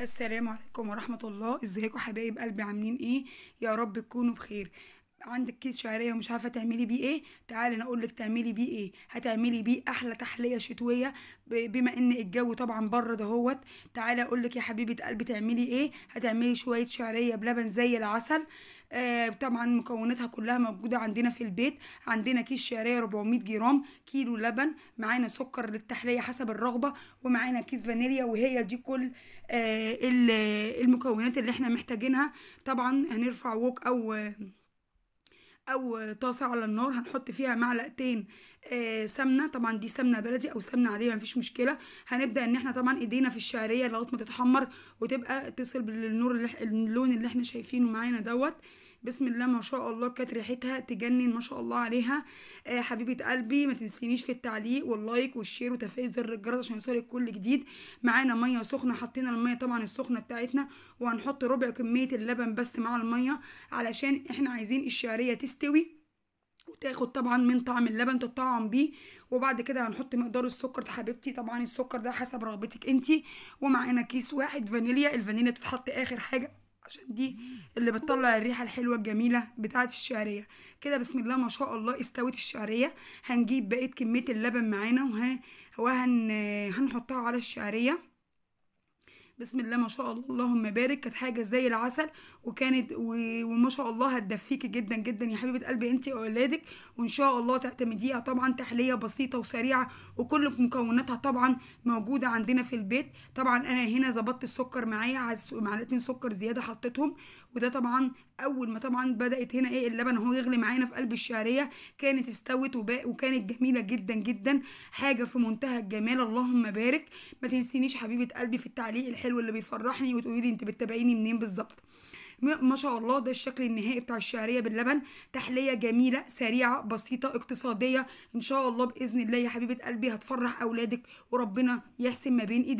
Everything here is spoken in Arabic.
السلام عليكم ورحمة الله ازيكم حبايب قلبي عاملين ايه يا رب تكونوا بخير عندك كيس شعريه ومش عارفه تعملي بيه ايه تعالي انا اقول لك تعملي بيه ايه هتعملي بيه احلى تحليه شتويه بما ان الجو طبعا بره دهوت تعالي اقول لك يا حبيبه قلبي تعملي ايه هتعملي شويه شعريه بلبن زي العسل آه طبعا مكوناتها كلها موجوده عندنا في البيت عندنا كيس شعريه 400 جرام كيلو لبن معانا سكر للتحليه حسب الرغبه ومعانا كيس فانيليا وهي دي كل آه المكونات اللي احنا محتاجينها طبعا هنرفع ووك او آه او طاسه على النار هنحط فيها معلقتين آه سمنه طبعا دي سمنه بلدي او سمنه عاديه مفيش مشكله هنبدا ان احنا طبعا ايدينا في الشعريه لغايه ما تتحمر وتبقى تصل بالنور اللي اللون اللي احنا شايفينه معانا دوت بسم الله ما شاء الله كانت ريحتها تجنن ما شاء الله عليها آه حبيبه قلبي ما تنسينيش في التعليق واللايك والشير وتفعيل زر الجرس عشان يوصلك كل جديد معانا ميه سخنه حطينا الميه طبعا السخنه بتاعتنا وهنحط ربع كميه اللبن بس مع الميه علشان احنا عايزين الشعريه تستوي وتاخد طبعا من طعم اللبن تطعم بيه وبعد كده هنحط مقدار السكر حبيبتي طبعا السكر ده حسب رغبتك انتي ومعانا كيس واحد فانيليا الفانيليا بتتحط اخر حاجه عشان دي اللي بتطلع الريحه الحلوه الجميله بتاعه الشعريه كده بسم الله ما شاء الله استوت الشعريه هنجيب بقيه كميه اللبن معانا وهن وهن هنحطها على الشعريه بسم الله ما شاء الله اللهم بارك كانت حاجه زي العسل وكانت و... وما شاء الله هتدفيكي جدا جدا يا حبيبه قلبي انت واولادك وان شاء الله تعتمديها طبعا تحليه بسيطه وسريعه وكل مكوناتها طبعا موجوده عندنا في البيت طبعا انا هنا ظبطت السكر معايا معلقتين سكر زياده حطيتهم وده طبعا اول ما طبعا بدات هنا ايه اللبن اهو يغلي معانا في قلب الشعريه كانت استوت وكانت جميله جدا جدا حاجه في منتهى الجمال اللهم بارك ما تنسينيش حبيبه قلبي في التعليق الحلو الحلو اللي بيفرحني وتقولي لي انت بتتابعيني منين بالظبط ما شاء الله ده الشكل النهائي بتاع الشعريه باللبن تحليه جميله سريعه بسيطه اقتصاديه ان شاء الله باذن الله يا حبيبه قلبي هتفرح اولادك وربنا يحسن ما بين ايديك